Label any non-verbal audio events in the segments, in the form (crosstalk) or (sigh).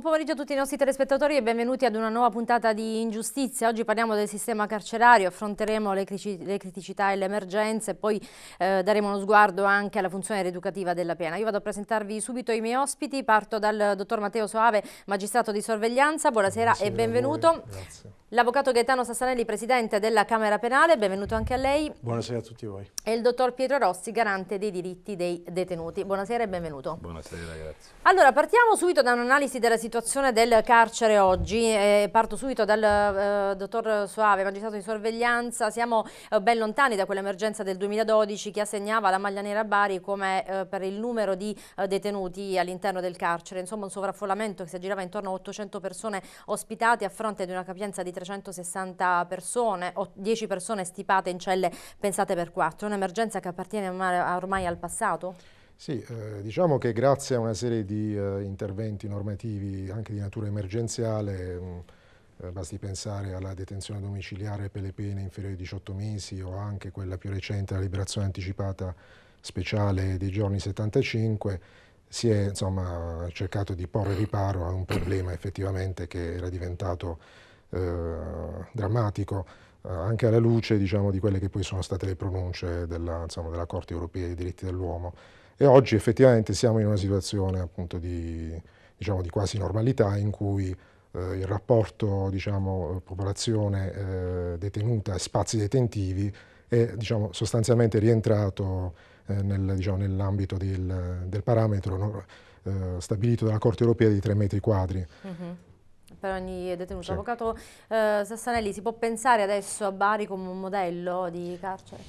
Buon pomeriggio a tutti i nostri telespettatori e benvenuti ad una nuova puntata di Ingiustizia. Oggi parliamo del sistema carcerario, affronteremo le, criticità e le emergenze e poi eh, daremo uno sguardo anche alla funzione rieducativa della pena. Io vado a presentarvi subito i miei ospiti, parto dal dottor Matteo Soave, magistrato di sorveglianza. Buonasera, Buonasera e benvenuto. Grazie. L'avvocato Gaetano Sassanelli, presidente della Camera Penale, benvenuto anche a lei. Buonasera a tutti voi. E il dottor Pietro Rossi, garante dei diritti dei detenuti. Buonasera e benvenuto. Buonasera, grazie. Allora, partiamo subito da un'analisi della situazione del carcere oggi. Eh, parto subito dal eh, dottor Soave, magistrato di sorveglianza. Siamo eh, ben lontani da quell'emergenza del 2012 che assegnava la maglia nera a Bari come eh, per il numero di eh, detenuti all'interno del carcere. Insomma, un sovraffollamento che si aggirava intorno a 800 persone ospitate a fronte di una capienza di 300 360 persone o 10 persone stipate in celle pensate per 4, un'emergenza che appartiene ormai al passato? Sì, eh, diciamo che grazie a una serie di eh, interventi normativi anche di natura emergenziale, mh, mm, eh, basti pensare alla detenzione domiciliare per le pene inferiori ai 18 mesi o anche quella più recente, la liberazione anticipata speciale dei giorni 75, si è insomma, cercato di porre riparo a un problema effettivamente che era diventato eh, drammatico, eh, anche alla luce diciamo, di quelle che poi sono state le pronunce della, insomma, della Corte europea dei diritti dell'uomo. E oggi effettivamente siamo in una situazione appunto di, diciamo, di quasi normalità in cui eh, il rapporto diciamo, popolazione eh, detenuta e spazi detentivi è diciamo, sostanzialmente rientrato eh, nel, diciamo, nell'ambito del, del parametro no, eh, stabilito dalla Corte europea di 3 metri quadri. Mm -hmm per ogni detenuto. Sì. Avvocato eh, Sassanelli, si può pensare adesso a Bari come un modello di carcere?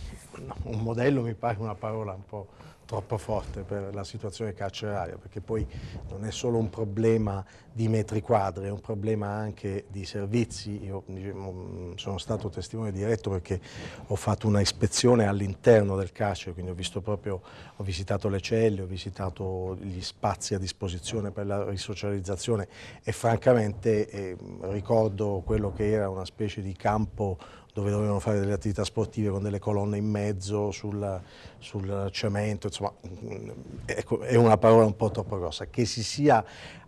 No, un modello mi pare una parola un po' troppo forte per la situazione carceraria, perché poi non è solo un problema di metri quadri, è un problema anche di servizi. Io diciamo, mm, sono stato testimone diretto perché ho fatto una ispezione all'interno del carcere, quindi ho, visto proprio, ho visitato le celle, ho visitato gli spazi a disposizione per la risocializzazione e francamente eh, ricordo quello che era una specie di campo dove dovevano fare delle attività sportive con delle colonne in mezzo sul, sul cemento, insomma mm, ecco, è una parola un po' troppo grossa, che si sia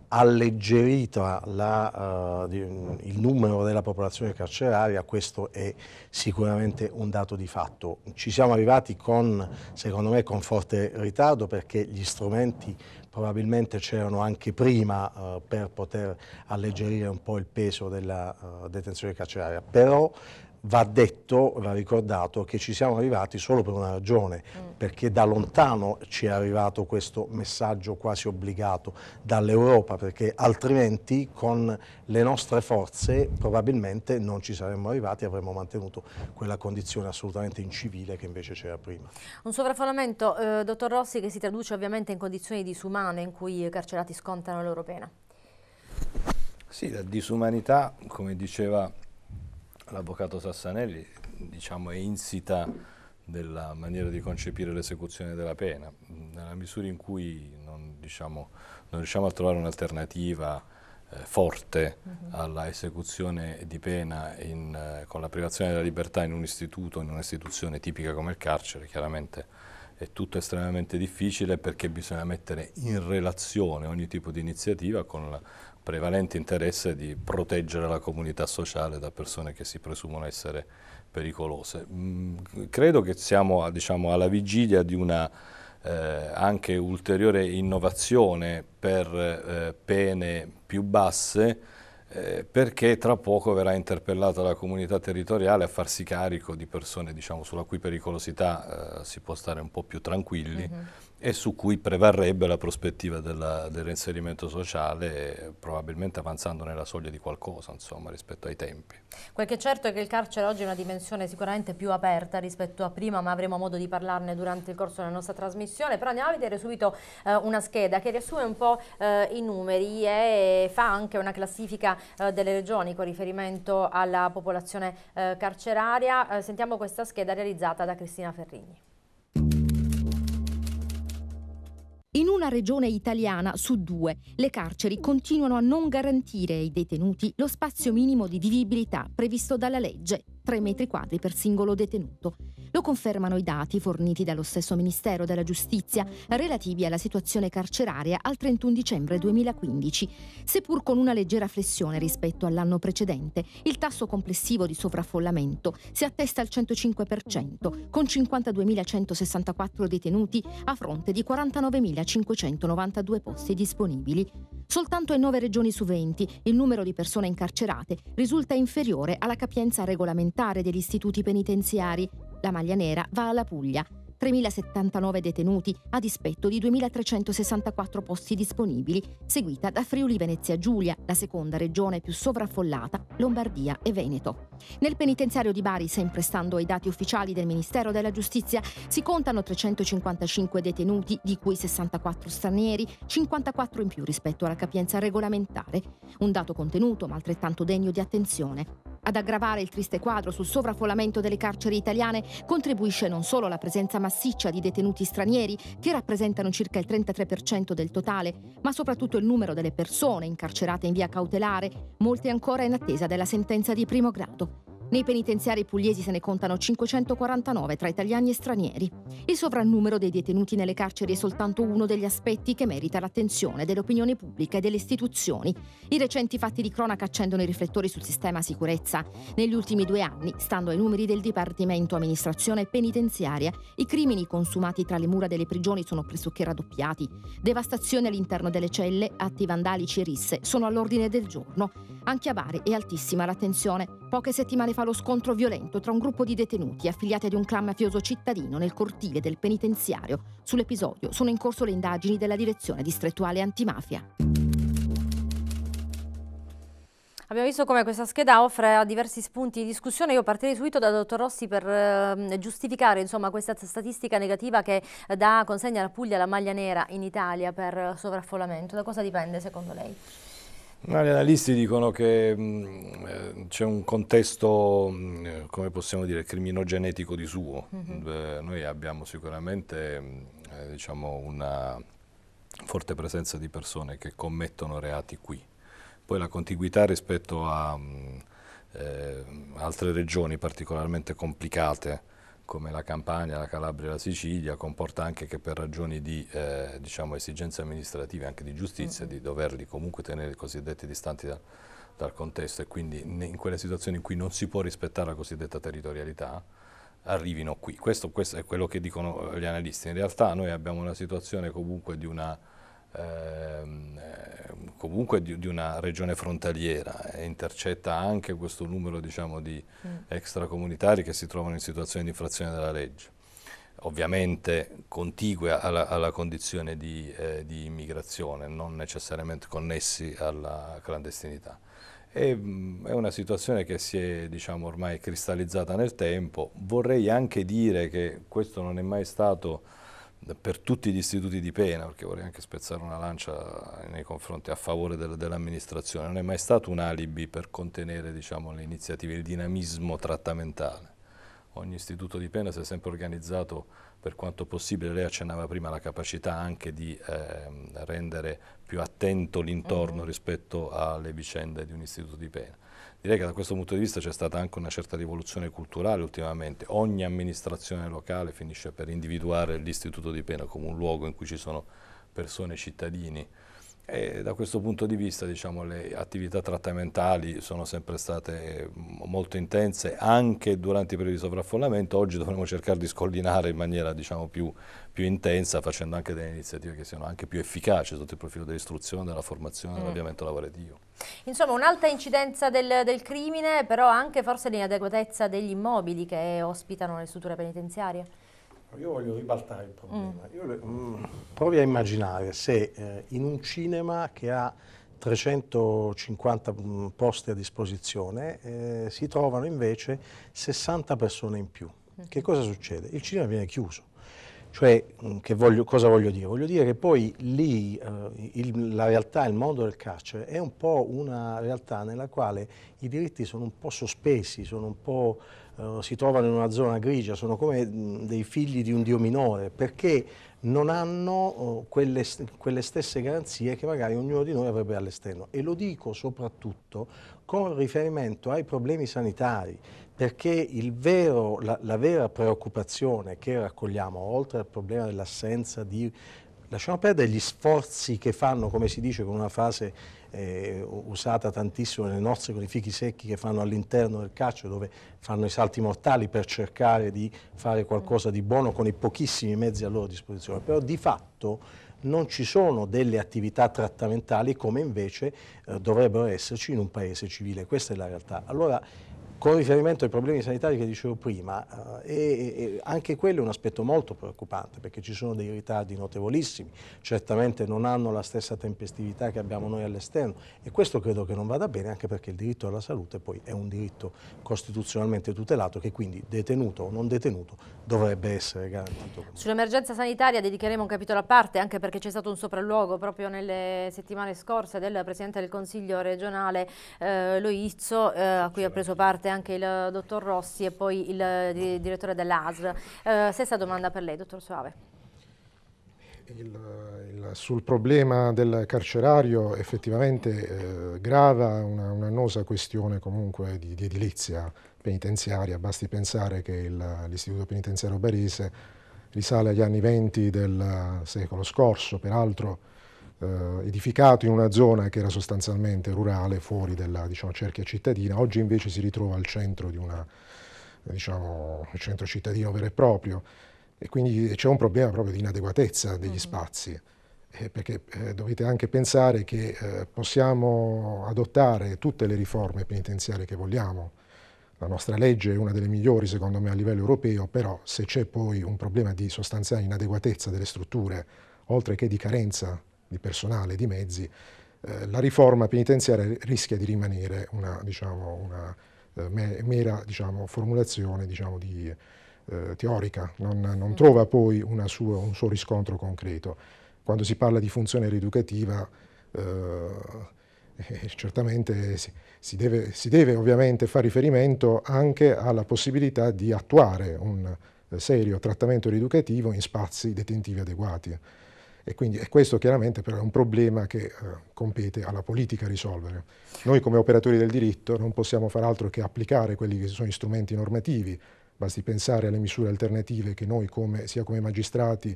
alleggerito la, uh, il numero della popolazione carceraria, questo è sicuramente un dato di fatto. Ci siamo arrivati con, secondo me, con forte ritardo perché gli strumenti probabilmente c'erano anche prima uh, per poter alleggerire un po' il peso della uh, detenzione carceraria, però va detto, va ricordato che ci siamo arrivati solo per una ragione, mm. perché da lontano ci è arrivato questo messaggio quasi obbligato dall'Europa, perché altrimenti con le nostre forze probabilmente non ci saremmo arrivati e avremmo mantenuto quella condizione assolutamente incivile che invece c'era prima. Un sovraffollamento, eh, dottor Rossi, che si traduce ovviamente in condizioni disumane in cui i carcerati scontano la loro pena. Sì, la disumanità, come diceva l'avvocato Sassanelli diciamo, è insita della maniera di concepire l'esecuzione della pena, nella misura in cui non, diciamo, non riusciamo a trovare un'alternativa eh, forte uh mhm. -huh. alla esecuzione di pena in, eh, con la privazione della libertà in un istituto, in un'istituzione tipica come il carcere, chiaramente è tutto estremamente difficile perché bisogna mettere in relazione ogni tipo di iniziativa con la, prevalente interesse di proteggere la comunità sociale da persone che si presumono essere pericolose. Mh, mm, credo che siamo diciamo, alla vigilia di una eh, anche ulteriore innovazione per eh, pene più basse eh, perché tra poco verrà interpellata la comunità territoriale a farsi carico di persone diciamo, sulla cui pericolosità eh, si può stare un po' più tranquilli uh mhm. -huh. e su cui prevarrebbe la prospettiva della, del reinserimento sociale, eh, probabilmente avanzando nella soglia di qualcosa insomma, rispetto ai tempi. Quel che è certo è che il carcere oggi è una dimensione sicuramente più aperta rispetto a prima, ma avremo modo di parlarne durante il corso della nostra trasmissione. Però andiamo a vedere subito eh, una scheda che riassume un po' eh, i numeri e fa anche una classifica eh, delle regioni con riferimento alla popolazione eh, carceraria. Eh, sentiamo questa scheda realizzata da Cristina Ferrigni. In una regione italiana su due, le carceri continuano a non garantire ai detenuti lo spazio minimo di vivibilità previsto dalla legge. 3 metri quadri per singolo detenuto. Lo confermano i dati forniti dallo stesso Ministero della Giustizia relativi alla situazione carceraria al 31 dicembre 2015. Seppur con una leggera flessione rispetto all'anno precedente, il tasso complessivo di sovraffollamento si attesta al 105%, con 52.164 detenuti a fronte di 49.592 posti disponibili. Soltanto in 9 regioni su 20 il numero di persone incarcerate risulta inferiore alla capienza regolamentare parlamentare degli istituti penitenziari. La maglia nera va alla Puglia. 3.079 detenuti a dispetto di 2.364 posti disponibili, seguita da Friuli Venezia Giulia, la seconda regione più sovraffollata, Lombardia e Veneto. Nel penitenziario di Bari, sempre stando ai dati ufficiali del Ministero della Giustizia, si contano 355 detenuti, di cui 64 stranieri, 54 in più rispetto alla capienza regolamentare. Un dato contenuto ma altrettanto degno di attenzione. Ad aggravare il triste quadro sul sovraffollamento delle carceri italiane contribuisce non solo la presenza massiva massiccia di detenuti stranieri, che rappresentano circa il 33% del totale, ma soprattutto il numero delle persone incarcerate in via cautelare, molte ancora in attesa della sentenza di primo grado. Nei penitenziari pugliesi se ne contano 549 tra italiani e stranieri. Il sovrannumero dei detenuti nelle carceri è soltanto uno degli aspetti che merita l'attenzione dell'opinione pubblica e delle istituzioni. I recenti fatti di cronaca accendono i riflettori sul sistema sicurezza. Negli ultimi due anni, stando ai numeri del Dipartimento Amministrazione Penitenziaria, i crimini consumati tra le mura delle prigioni sono pressoché raddoppiati. Devastazione all'interno delle celle, atti vandalici e risse sono all'ordine del giorno. Anche a Bari è altissima l'attenzione. Poche settimane fa lo scontro violento tra un gruppo di detenuti affiliati ad un clan mafioso cittadino nel cortile del penitenziario. Sull'episodio sono in corso le indagini della direzione distrettuale antimafia. Abbiamo visto come questa scheda offre diversi spunti di discussione, io partirei subito da dottor Rossi per eh, giustificare insomma, questa statistica negativa che eh, dà consegna alla Puglia la maglia nera in Italia per eh, sovraffollamento, da cosa dipende secondo lei? Gli analisti dicono che mh, mm, eh, c'è un contesto, mh, mm, come possiamo dire, criminogenetico di suo. Mm-hmm. Beh, noi abbiamo sicuramente mh, mm, eh, diciamo una forte presenza di persone che commettono reati qui. Poi la contiguità rispetto a eh, altre regioni particolarmente complicate come la Campania, la Calabria e la Sicilia, comporta anche che per ragioni di eh, diciamo, esigenze amministrative, anche di giustizia, mm -hmm. di doverli comunque tenere cosiddetti distanti da, dal contesto e quindi in quelle situazioni in cui non si può rispettare la cosiddetta territorialità, arrivino qui. Questo, questo è quello che dicono gli analisti. In realtà noi abbiamo una situazione comunque di una Ehm, eh, comunque di, di, una regione frontaliera e eh, intercetta anche questo numero diciamo, di mm. extracomunitari che si trovano in situazioni di infrazione della legge ovviamente contigue alla, alla condizione di, eh, di, immigrazione, non necessariamente connessi alla clandestinità. E, mh, mm, è una situazione che si è diciamo, ormai cristallizzata nel tempo. Vorrei anche dire che questo non è mai stato per tutti gli istituti di pena, perché vorrei anche spezzare una lancia nei confronti a favore del, dell'amministrazione, non è mai stato un alibi per contenere diciamo, le iniziative, il dinamismo trattamentale. Ogni istituto di pena si è sempre organizzato per quanto possibile, lei accennava prima la capacità anche di eh, rendere più attento l'intorno mm -hmm. rispetto alle vicende di un istituto di pena. Direi che da questo punto di vista c'è stata anche una certa rivoluzione culturale ultimamente. Ogni amministrazione locale finisce per individuare l'istituto di pena come un luogo in cui ci sono persone, cittadini, e da questo punto di vista diciamo, le attività trattamentali sono sempre state mm, molto intense anche durante i periodi di sovraffollamento, oggi dovremmo cercare di scollinare in maniera diciamo, più, più, intensa facendo anche delle iniziative che siano anche più efficaci sotto il profilo dell'istruzione, della formazione, mm. dell'avviamento lavorativo. Insomma un'alta incidenza del, del crimine però anche forse l'inadeguatezza degli immobili che ospitano le strutture penitenziarie? Ecco, io voglio ribaltare il problema. Mm. Le, mm, provi a immaginare se eh, in un cinema che ha 350 mm, posti a disposizione eh, si trovano invece 60 persone in più. Mm. Che cosa succede? Il cinema viene chiuso. Cioè, mm, voglio, cosa voglio dire? Voglio dire che poi lì eh, il, la realtà, il mondo del carcere è un po' una realtà nella quale i diritti sono un po' sospesi, sono un po' Eh, si trovano in una zona grigia, sono come dei figli di un dio minore, perché non hanno oh, quelle, quelle stesse garanzie che magari ognuno di noi avrebbe all'esterno. E lo dico soprattutto con riferimento ai problemi sanitari, perché vero, la, la vera preoccupazione che raccogliamo, oltre al problema dell'assenza di lasciamo perdere gli sforzi che fanno, come si dice con una frase eh, usata tantissimo nelle nozze con i fichi secchi che fanno all'interno del carcere dove fanno i salti mortali per cercare di fare qualcosa di buono con i pochissimi mezzi a loro disposizione, però di fatto non ci sono delle attività trattamentali come invece eh, dovrebbero esserci in un paese civile, questa è la realtà. Allora, con riferimento ai problemi sanitari che dicevo prima, eh, e, e anche quello è un aspetto molto preoccupante perché ci sono dei ritardi notevolissimi, certamente non hanno la stessa tempestività che abbiamo noi all'esterno e questo credo che non vada bene anche perché il diritto alla salute poi è un diritto costituzionalmente tutelato che quindi detenuto o non detenuto dovrebbe essere garantito. Sull'emergenza sanitaria dedicheremo un capitolo a parte anche perché c'è stato un sopralluogo proprio nelle settimane scorse del Presidente del Consiglio regionale eh, Loizzo eh, a cui ha preso parte anche anche il eh, dottor Rossi e poi il eh, direttore dell'ASR. Eh, stessa domanda per lei, dottor Suave. Il, il, sul problema del carcerario effettivamente eh, grava un'annosa una questione comunque di, di, edilizia penitenziaria, basti pensare che l'istituto penitenziario barese risale agli anni 20 del eh, secolo scorso, peraltro eh, edificato in una zona che era sostanzialmente rurale, fuori della diciamo, cerchia cittadina, oggi invece si ritrova al centro di una, diciamo, centro cittadino vero e proprio e quindi c'è un problema proprio di inadeguatezza degli mm -hmm. spazi eh, perché eh, dovete anche pensare che eh, possiamo adottare tutte le riforme penitenziarie che vogliamo la nostra legge è una delle migliori secondo me a livello europeo però se c'è poi un problema di sostanziale inadeguatezza delle strutture oltre che di carenza di personale, di mezzi, eh, la riforma penitenziaria rischia di rimanere una, diciamo, una eh, mera diciamo, formulazione diciamo, di, eh, teorica, non, non, mm. trova poi sua, un suo riscontro concreto. Quando si parla di funzione rieducativa, eh, (laughs) eh, certamente si, si, deve, si, deve, ovviamente fare riferimento anche alla possibilità di attuare un eh, serio trattamento rieducativo in spazi detentivi adeguati. E quindi e questo chiaramente però è un problema che eh, compete alla politica risolvere. Noi come operatori del diritto non possiamo far altro che applicare quelli che sono gli strumenti normativi, basti pensare alle misure alternative che noi come, sia come magistrati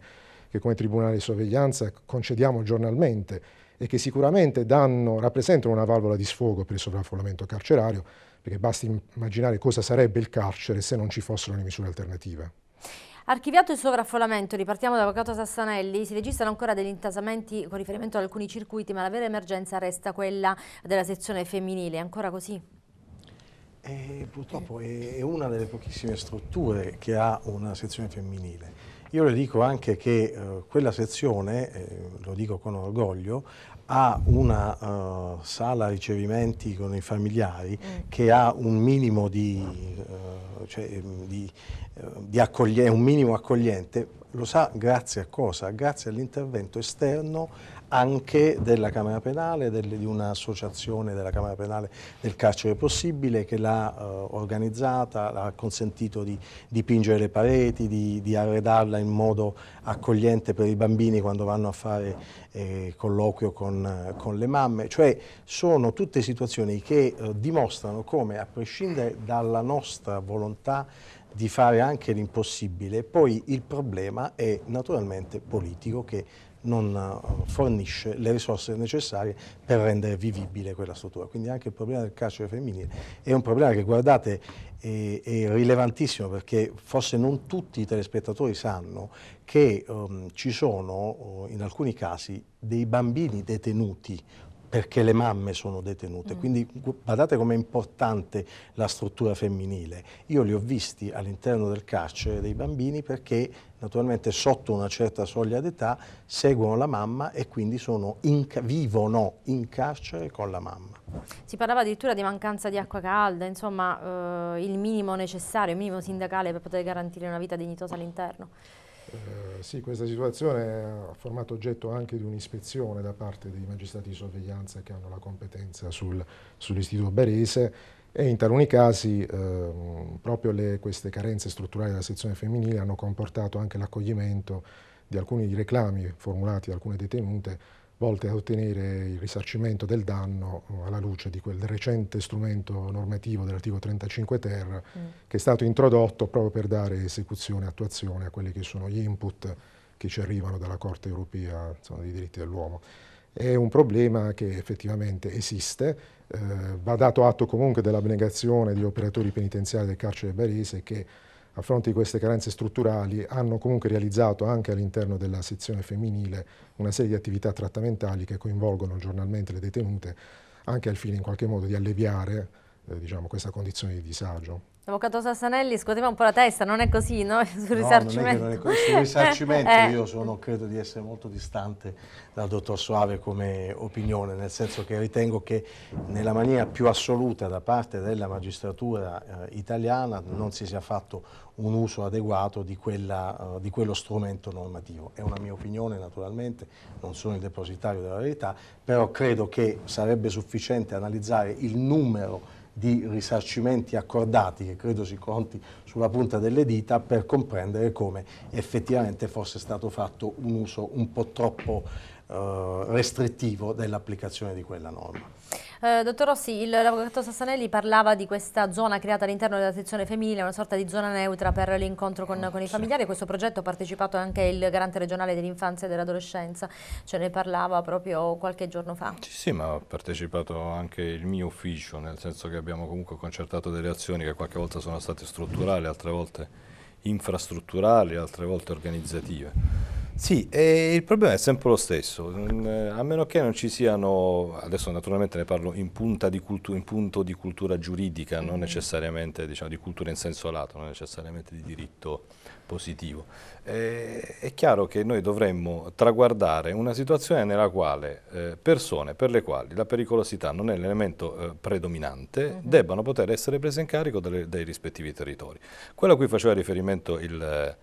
che come tribunale di sorveglianza concediamo giornalmente e che sicuramente danno, rappresentano una valvola di sfogo per il sovraffollamento carcerario, perché basti immaginare cosa sarebbe il carcere se non ci fossero le misure alternative. Archiviato il sovraffollamento, ripartiamo dall'avvocato Sassanelli, si registrano ancora degli intasamenti con riferimento ad alcuni circuiti, ma la vera emergenza resta quella della sezione femminile, è ancora così? E eh, purtroppo è una delle pochissime strutture che ha una sezione femminile. Io le dico anche che eh, quella sezione, eh, lo dico con orgoglio, ha una uh, sala ricevimenti con i familiari mm. che ha un minimo di, uh, cioè, di un minimo accogliente, lo sa grazie a cosa? Grazie all'intervento esterno anche della Camera Penale, del, di un'associazione della Camera Penale del Carcere Possibile che l'ha eh, organizzata, ha consentito di dipingere le pareti, di, di, arredarla in modo accogliente per i bambini quando vanno a fare eh, colloquio con, con, le mamme, cioè sono tutte situazioni che eh, dimostrano come a prescindere dalla nostra volontà di fare anche l'impossibile, poi il problema è naturalmente politico che non eh, fornisce le risorse necessarie per rendere vivibile quella struttura. Quindi anche il problema del carcere femminile è un problema che, guardate, è, è rilevantissimo perché forse non tutti i telespettatori sanno che um, ci sono eh, in alcuni casi dei bambini detenuti perché le mamme sono detenute. Mm. Quindi guardate com'è importante la struttura femminile. Io li ho visti all'interno del carcere dei bambini perché naturalmente sotto una certa soglia d'età, seguono la mamma e quindi in, vivono in carcere con la mamma. Si parlava addirittura di mancanza di acqua calda, insomma eh, il minimo necessario, il minimo sindacale per poter garantire una vita dignitosa all'interno. Eh, sì, questa situazione ha formato oggetto anche di un'ispezione da parte dei magistrati di sorveglianza che hanno la competenza sul, sull'istituto barese e in taluni casi eh, proprio le, queste carenze strutturali della sezione femminile hanno comportato anche l'accoglimento di alcuni reclami formulati da alcune detenute volte ad ottenere il risarcimento del danno eh, alla luce di quel recente strumento normativo dell'articolo 35 ter mm. che è stato introdotto proprio per dare esecuzione e attuazione a quelli che sono gli input che ci arrivano dalla Corte europea insomma, dei diritti dell'uomo è un problema che effettivamente esiste. Eh, va dato atto comunque dell'abnegazione degli operatori penitenziari del carcere barese che a fronte di queste carenze strutturali hanno comunque realizzato anche all'interno della sezione femminile una serie di attività trattamentali che coinvolgono giornalmente le detenute anche al fine in qualche modo di alleviare eh, diciamo, questa condizione di disagio. L'avvocato Sassanelli scuoteva un po' la testa, non è così, no? (laughs) Sul no, risarcimento. Non è che non è Sul risarcimento (laughs) eh. io sono, credo di essere molto distante dal dottor Soave come opinione, nel senso che ritengo che nella maniera più assoluta da parte della magistratura eh, italiana non si sia fatto un uso adeguato di, quella, uh, di, quello strumento normativo. È una mia opinione naturalmente, non sono il depositario della verità, però credo che sarebbe sufficiente analizzare il numero di risarcimenti accordati, che credo si conti sulla punta delle dita, per comprendere come effettivamente fosse stato fatto un uso un po' troppo eh, restrittivo dell'applicazione di quella norma. Eh, dottor Rossi, l'avvocato Sassanelli parlava di questa zona creata all'interno della sezione femminile, una sorta di zona neutra per l'incontro con, oh, con, i familiari. A questo progetto ha partecipato anche il garante regionale dell'infanzia e dell'adolescenza, ce ne parlava proprio qualche giorno fa. Sì, sì, ma ha partecipato anche il mio ufficio, nel senso che abbiamo comunque concertato delle azioni che qualche volta sono state strutturali, altre volte infrastrutturali, altre volte organizzative. Sì, il problema è sempre lo stesso, mm, a meno che non ci siano, adesso naturalmente ne parlo in, di cultu, in punto di cultura giuridica, non mm-hmm. necessariamente diciamo, di cultura in senso lato, non necessariamente di diritto positivo. Eh, è chiaro che noi dovremmo traguardare una situazione nella quale eh, persone per le quali la pericolosità non è l'elemento eh, predominante uh mm-hmm. -huh. debbano poter essere prese in carico delle, dei rispettivi territori. Quello a cui faceva riferimento il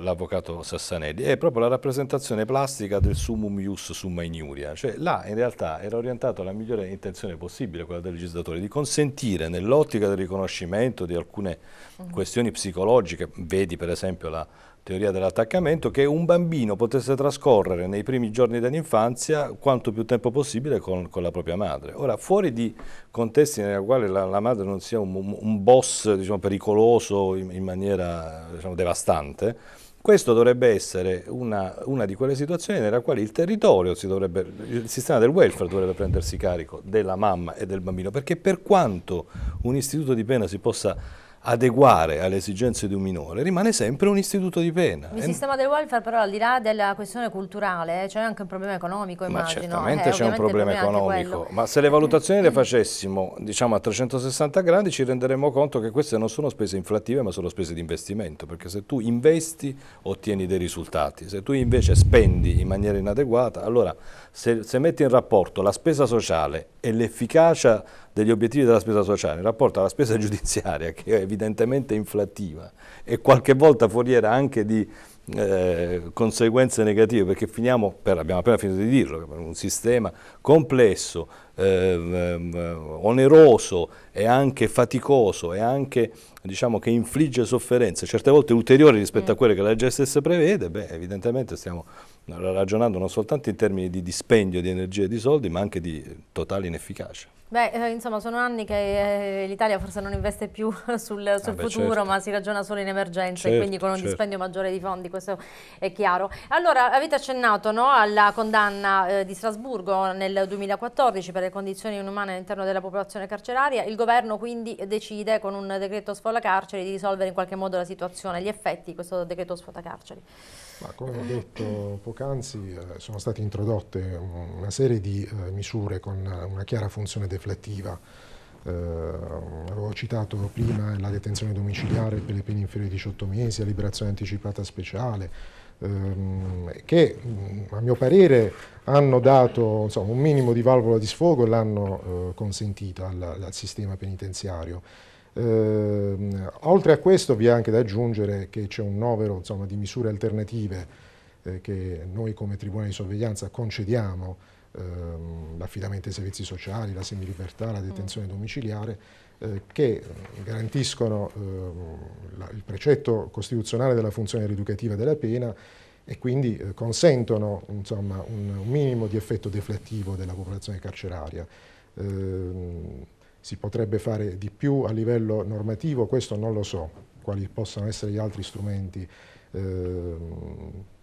l'avvocato Sassanelli, è proprio la rappresentazione plastica del sumum ius summa iniuria, cioè là in realtà era orientato alla migliore intenzione possibile, quella del legislatore, di consentire nell'ottica del riconoscimento di alcune mm. questioni psicologiche, vedi per esempio la teoria dell'attaccamento, che un bambino potesse trascorrere nei primi giorni dell'infanzia quanto più tempo possibile con, con, la propria madre. Ora, fuori di contesti nella quale la, la madre non sia un, un boss diciamo, pericoloso in, in maniera diciamo, devastante, questo dovrebbe essere una, una, di quelle situazioni nella quale il territorio, si dovrebbe, il sistema del welfare dovrebbe prendersi carico della mamma e del bambino, perché per quanto un istituto di pena si possa adeguare alle esigenze di un minore rimane sempre un istituto di pena. Il sistema del welfare però al di là della questione culturale eh, c'è anche un problema economico immagino. Ma certamente eh, c'è un problema economico, ma se le valutazioni le mm. facessimo diciamo a 360 gradi ci renderemmo conto che queste non sono spese inflattive ma sono spese di investimento perché se tu investi ottieni dei risultati, se tu invece spendi in maniera inadeguata allora se, se metti in rapporto la spesa sociale e l'efficacia degli obiettivi della spesa sociale in rapporto alla spesa (laughs) giudiziaria, che è evidentemente inflattiva e qualche volta foriera anche di eh, conseguenze negative, perché finiamo, per, abbiamo appena finito di dirlo, un sistema complesso, eh, oneroso e anche faticoso e anche diciamo, che infligge sofferenze, certe volte ulteriori rispetto mm. a quelle che la stessa prevede, beh, evidentemente stiamo ragionando non soltanto in termini di dispendio di energie e di soldi, ma anche di totale inefficacia. Beh, eh, insomma, sono anni che eh, l'Italia forse non investe più (laughs) sul, sul ah beh, certo. futuro, certo. ma si ragiona solo in emergenza certo, e quindi con un certo. dispendio maggiore di fondi, questo è chiaro. Allora, avete accennato no, alla condanna eh, di Strasburgo nel 2014 per le condizioni inumane all'interno della popolazione carceraria. Il governo quindi decide con un decreto sfolla carceri di risolvere in qualche modo la situazione, gli effetti di questo decreto sfolla carceri. Ma come ho detto poc'anzi, eh, sono state introdotte una serie di eh, misure con una chiara funzione deflettiva. Eh, avevo citato prima la detenzione domiciliare per le pene inferiori a 18 mesi, la liberazione anticipata speciale, ehm, che mm, a mio parere hanno dato insomma, un minimo di valvola di sfogo e l'hanno eh, consentita al, al sistema penitenziario. Eh, oltre a questo vi è anche da aggiungere che c'è un novero insomma, di misure alternative eh, che noi come Tribunale di Sorveglianza concediamo, ehm, l'affidamento ai servizi sociali, la semilibertà, la detenzione mm. domiciliare, eh, che garantiscono ehm, la, il precetto costituzionale della funzione rieducativa della pena e quindi eh, consentono insomma, un, un, minimo di effetto deflattivo della popolazione carceraria. Ehm, si potrebbe fare di più a livello normativo, questo non lo so, quali possano essere gli altri strumenti eh,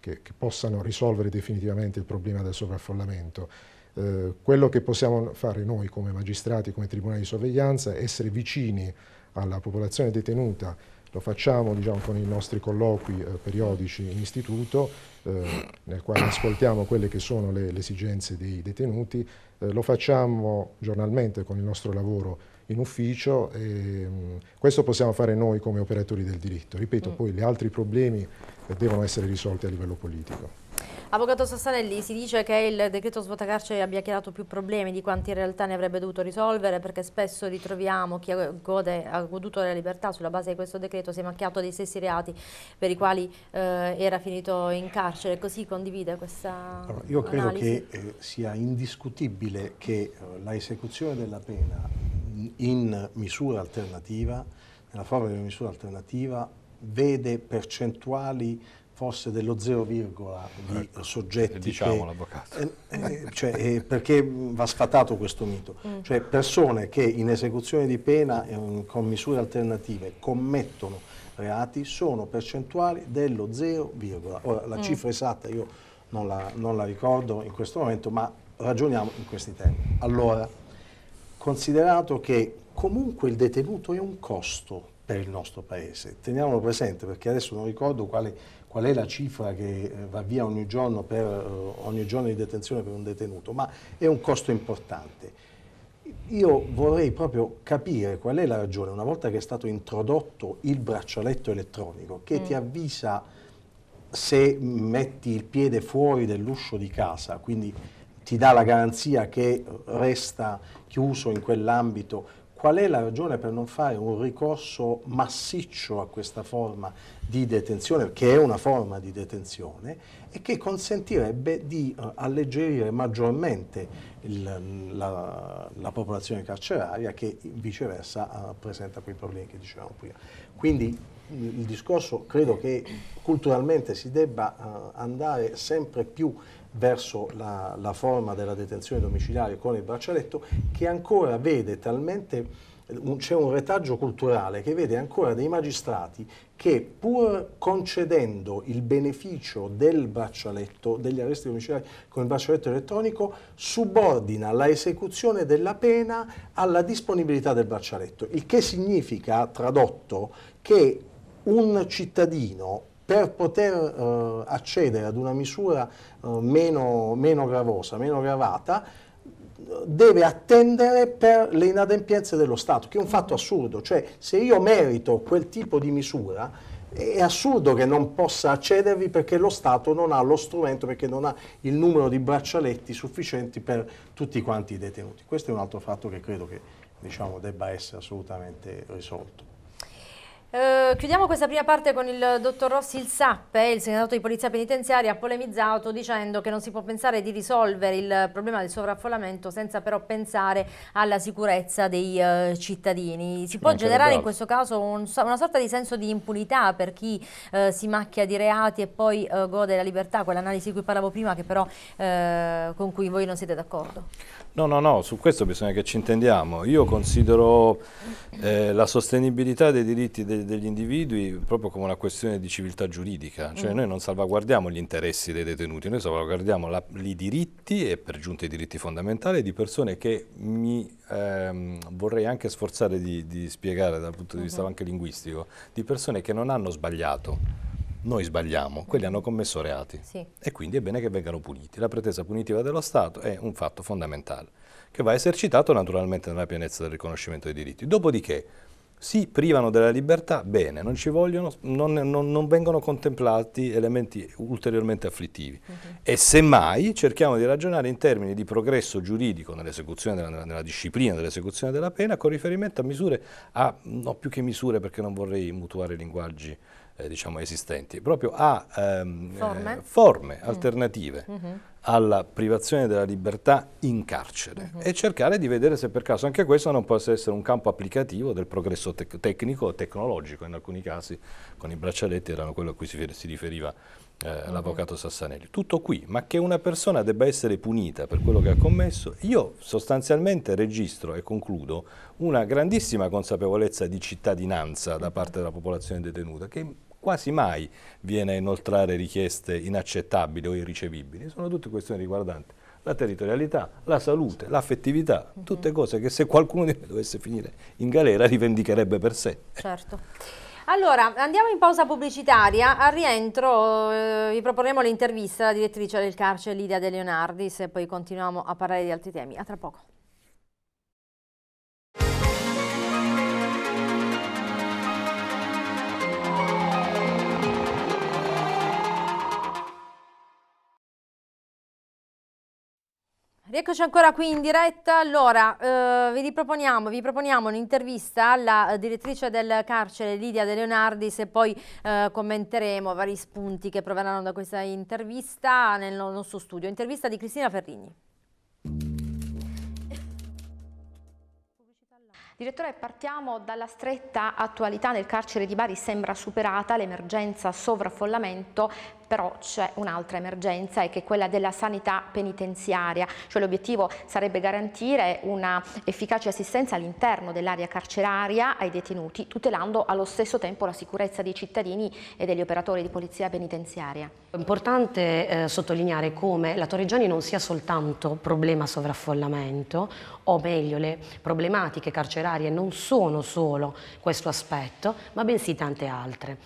che, che, possano risolvere definitivamente il problema del sovraffollamento. Eh, quello che possiamo fare noi come magistrati, come tribunali di sorveglianza, è essere vicini alla popolazione detenuta, lo facciamo diciamo, con i nostri colloqui eh, periodici in istituto, eh, nel quale ascoltiamo quelle che sono le, le esigenze dei detenuti. Eh, lo facciamo giornalmente con il nostro lavoro in ufficio e mh, mm, questo possiamo fare noi come operatori del diritto. Ripeto, mm. poi gli altri problemi eh, devono essere risolti a livello politico. Avvocato Sassanelli, si dice che il decreto svuota carceri abbia creato più problemi di quanti in realtà ne avrebbe dovuto risolvere perché spesso ritroviamo chi gode, ha goduto della libertà sulla base di questo decreto si è macchiato dei stessi reati per i quali eh, era finito in carcere. Così condivide questa allora, Io credo analisi. che eh, sia indiscutibile che eh, la esecuzione della pena in misura alternativa, nella forma di una misura alternativa, vede percentuali fosse dello 0, di ecco, soggetti diciamo l'avvocato eh, eh cioè, eh, perché va sfatato questo mito mm. cioè persone che in esecuzione di pena eh, con misure alternative commettono reati sono percentuali dello 0, ora la mm. cifra esatta io non la, non la ricordo in questo momento ma ragioniamo in questi termini allora considerato che comunque il detenuto è un costo per il nostro paese. Teniamolo presente perché adesso non ricordo quali qual è la cifra che eh, va via ogni giorno, per, eh, ogni giorno di detenzione per un detenuto, ma è un costo importante. Io vorrei proprio capire qual è la ragione, una volta che è stato introdotto il braccialetto elettronico che mm. ti avvisa se metti il piede fuori dell'uscio di casa, quindi ti dà la garanzia che resta chiuso in quell'ambito, Qual è la ragione per non fare un ricorso massiccio a questa forma di detenzione, che è una forma di detenzione, e che consentirebbe di uh, alleggerire maggiormente il, la, la, popolazione carceraria che viceversa uh, presenta quei problemi che dicevamo prima. Quindi il discorso credo che culturalmente si debba uh, andare sempre più verso la, la forma della detenzione domiciliare con il braccialetto che ancora vede talmente c'è un retaggio culturale che vede ancora dei magistrati che pur concedendo il beneficio del braccialetto, degli arresti domiciliari con il braccialetto elettronico, subordina la esecuzione della pena alla disponibilità del braccialetto, il che significa, tradotto, che un cittadino per poter eh, accedere ad una misura eh, meno, meno gravosa, meno gravata, deve attendere per le inadempienze dello Stato, che è un fatto assurdo, cioè se io merito quel tipo di misura, è assurdo che non possa accedervi perché lo Stato non ha lo strumento, perché non ha il numero di braccialetti sufficienti per tutti quanti i detenuti. Questo è un altro fatto che credo che diciamo, debba essere assolutamente risolto. Eh, chiudiamo questa prima parte con il dottor Rossi il Sappe, eh, il segretario di Polizia Penitenziaria ha polemizzato dicendo che non si può pensare di risolvere il problema del sovraffollamento senza però pensare alla sicurezza dei eh, cittadini. Si può Anche generare in questo caso un, una sorta di senso di impunità per chi eh, si macchia di reati e poi eh, gode della libertà, quell'analisi di cui parlavo prima che però con cui voi non siete d'accordo? No, no, no, su questo bisogna che ci intendiamo. Io considero eh, la sostenibilità dei diritti de degli individui proprio come una questione di civiltà giuridica, cioè mm. noi non salvaguardiamo gli interessi dei detenuti, noi salvaguardiamo la, i diritti e per giunta i diritti fondamentali di persone che mi ehm, vorrei anche sforzare di, di, spiegare dal punto di vista mm -hmm. anche linguistico, di persone che non hanno sbagliato noi sbagliamo, quelli hanno commesso reati sì. e quindi è bene che vengano puniti. La pretesa punitiva dello Stato è un fatto fondamentale che va esercitato naturalmente nella pienezza del riconoscimento dei diritti. Dopodiché si privano della libertà, bene, non, vogliono, non, non, non vengono contemplati elementi ulteriormente afflittivi uh mhm. -huh. e semmai cerchiamo di ragionare in termini di progresso giuridico nell'esecuzione della, nella disciplina dell'esecuzione della pena con riferimento a misure, a, no più che misure perché non vorrei mutuare linguaggi eh, diciamo esistenti, proprio a ehm, eh, forme, forme mm. alternative mm -hmm. alla privazione della libertà in carcere mm -hmm. e cercare di vedere se per caso anche questo non possa essere un campo applicativo del progresso tec tecnico o tecnologico, in alcuni casi con i braccialetti erano quello a cui si, si riferiva eh, mm-hmm. l'avvocato Sassanelli. Tutto qui, ma che una persona debba essere punita per quello che ha commesso, io sostanzialmente registro e concludo una grandissima consapevolezza di cittadinanza da mm-hmm. parte della popolazione detenuta che quasi mai viene a inoltrare richieste inaccettabili o irricevibili. Sono tutte questioni riguardanti la territorialità, la salute, l'affettività, mhm. tutte cose che se qualcuno di noi dovesse finire in galera rivendicherebbe per sé. Certo. Allora, andiamo in pausa pubblicitaria, al rientro eh, vi proporremo l'intervista alla direttrice del carcere Lidia De Leonardi, e poi continuiamo a parlare di altri temi. A tra poco. Rieccoci ancora qui in diretta, allora eh, vi, riproponiamo, vi proponiamo un'intervista alla eh, direttrice del carcere Lidia De Leonardis e poi eh, commenteremo vari spunti che proveranno da questa intervista nel nostro studio. Intervista di Cristina Ferrini. Direttore, partiamo dalla stretta attualità nel carcere di Bari, sembra superata l'emergenza sovraffollamento però c'è un'altra emergenza e che è quella della sanità penitenziaria, cioè l'obiettivo sarebbe garantire una efficace assistenza all'interno dell'area carceraria ai detenuti, tutelando allo stesso tempo la sicurezza dei cittadini e degli operatori di polizia penitenziaria. È importante eh, sottolineare come la Torreggiani non sia soltanto problema sovraffollamento, o meglio le problematiche carcerarie non sono solo questo aspetto, ma bensì tante altre